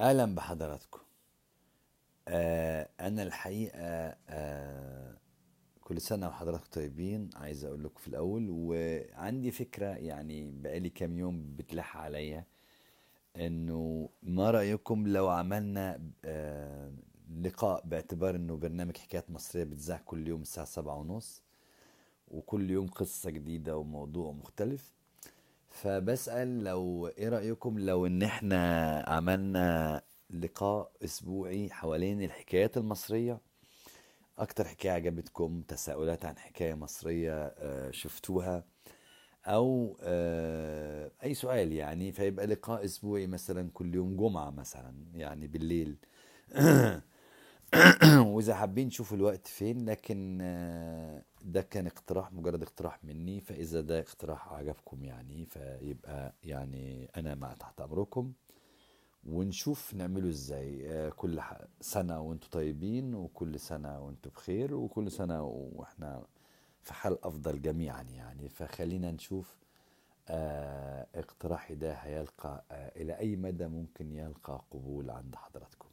اهلا بحضراتكم آه، انا الحقيقه آه، كل سنه وحضراتكم طيبين عايز اقول لكم في الاول وعندي فكره يعني بقالي كام يوم بتلح عليا انه ما رايكم لو عملنا آه، لقاء باعتبار انه برنامج حكايات مصريه بتذاع كل يوم الساعه سبعة ونص وكل يوم قصه جديده وموضوع مختلف فبسأل لو ايه رأيكم لو ان احنا عملنا لقاء اسبوعي حوالين الحكايات المصرية اكتر حكاية عجبتكم تساؤلات عن حكاية مصرية آه، شفتوها او آه، اي سؤال يعني فيبقى لقاء اسبوعي مثلا كل يوم جمعة مثلا يعني بالليل واذا حابين تشوفوا الوقت فين لكن آه، ده كان اقتراح مجرد اقتراح مني فاذا ده اقتراح عجبكم يعني فيبقى يعني انا مع تحت امركم ونشوف نعمله ازاي آه، كل سنه وانتم طيبين وكل سنه وانتم بخير وكل سنه واحنا في حال افضل جميعا يعني فخلينا نشوف آه، اقتراحي ده هيلقى الى اي مدى ممكن يلقى قبول عند حضراتكم